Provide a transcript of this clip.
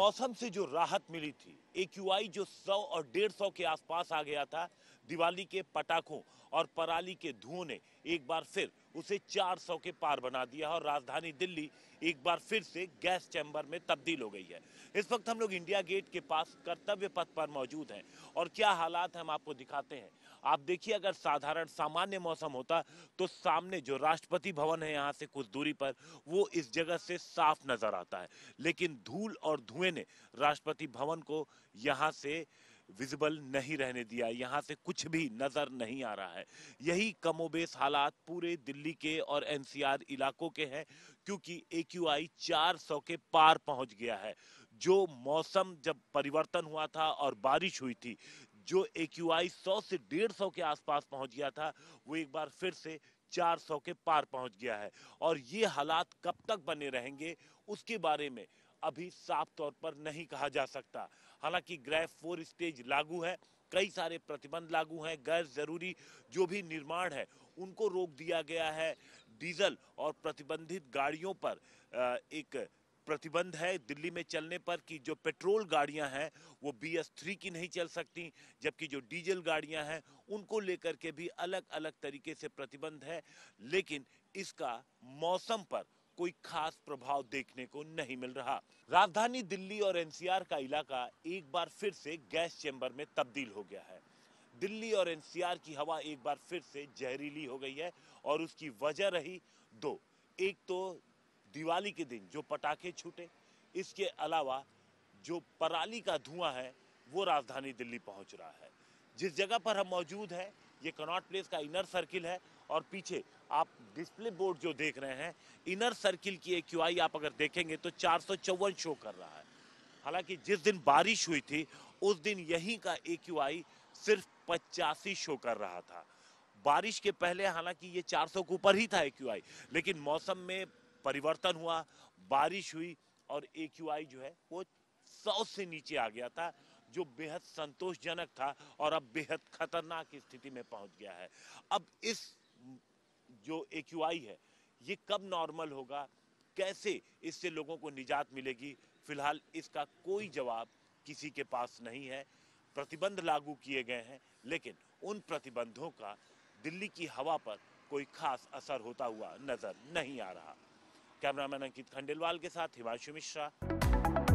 मौसम से जो राहत मिली थी ए जो सौ और डेढ़ सौ के आसपास आ गया था दिवाली के पटाखों और पराली के धुओं ने एक बार फिर उसे 400 के पार बना दिया और राजधानी दिल्ली एक बार फिर से गैस चैम्बर में तब्दील हो गई है इस वक्त हम लोग इंडिया गेट के पास कर्तव्य पथ पर मौजूद हैं और क्या हालात हम आपको दिखाते हैं आप देखिए अगर साधारण सामान्य मौसम होता तो सामने जो राष्ट्रपति भवन है यहाँ से कुछ दूरी पर वो इस जगह से साफ नजर आता है लेकिन धूल और धुएं ने राष्ट्रपति भवन को यहाँ से विजिबल नहीं रहने दिया यहाँ से कुछ भी नज़र नहीं आ रहा है यही कमोबेश हालात पूरे दिल्ली के और एनसीआर इलाकों के हैं क्योंकि ए क्यू आई चार सौ के पार पहुंच गया है जो मौसम जब परिवर्तन हुआ था और बारिश हुई थी जो ए क्यू आई सौ से डेढ़ सौ के आसपास पहुंच गया था वो एक बार फिर से 400 के पार पहुंच गया है और ये हालात कब तक बने रहेंगे उसके बारे में अभी साफ तौर पर नहीं कहा जा सकता हालांकि ग्रैफ फोर स्टेज लागू है कई सारे प्रतिबंध लागू हैं गैर जरूरी जो भी निर्माण है उनको रोक दिया गया है डीजल और प्रतिबंधित गाड़ियों पर एक प्रतिबंध है दिल्ली में चलने पर कि जो पेट्रोल गाड़ियां हैं वो बी एस थ्री की नहीं चल सकती जबकि जो डीजल गाड़ियां हैं उनको लेकर के भी अलग अलग तरीके से प्रतिबंध है लेकिन इसका मौसम पर कोई खास प्रभाव देखने को नहीं मिल रहा राजधानी दिल्ली और एनसीआर का इलाका एक बार फिर से गैस चैम्बर में तब्दील हो गया है दिल्ली और एनसीआर की हवा एक बार फिर से जहरीली हो गई है और उसकी वजह रही दो एक तो दिवाली के दिन जो पटाखे छूटे इसके अलावा जो पराली का धुआं है वो राजधानी दिल्ली पहुंच रहा है जिस जगह पर हम मौजूद हैं ये कनॉट प्लेस का इनर सर्किल है और पीछे आप डिस्प्ले बोर्ड जो देख रहे हैं इनर सर्किल की एक क्यू आप अगर देखेंगे तो चार शो कर रहा है हालांकि जिस दिन बारिश हुई थी उस दिन यहीं का ए सिर्फ पचासी शो कर रहा था बारिश के पहले हालांकि ये 400 सौ के ऊपर ही था ए लेकिन मौसम में परिवर्तन हुआ बारिश हुई और ए जो है वो 100 से नीचे आ गया था जो बेहद संतोषजनक था और अब बेहद खतरनाक स्थिति में पहुंच गया है अब इस जो ए है ये कब नॉर्मल होगा कैसे इससे लोगों को निजात मिलेगी फिलहाल इसका कोई जवाब किसी के पास नहीं है प्रतिबंध लागू किए गए हैं लेकिन उन प्रतिबंधों का दिल्ली की हवा पर कोई खास असर होता हुआ नजर नहीं आ रहा कैमरामैन अंकित खंडेलवाल के साथ हिमांशु मिश्रा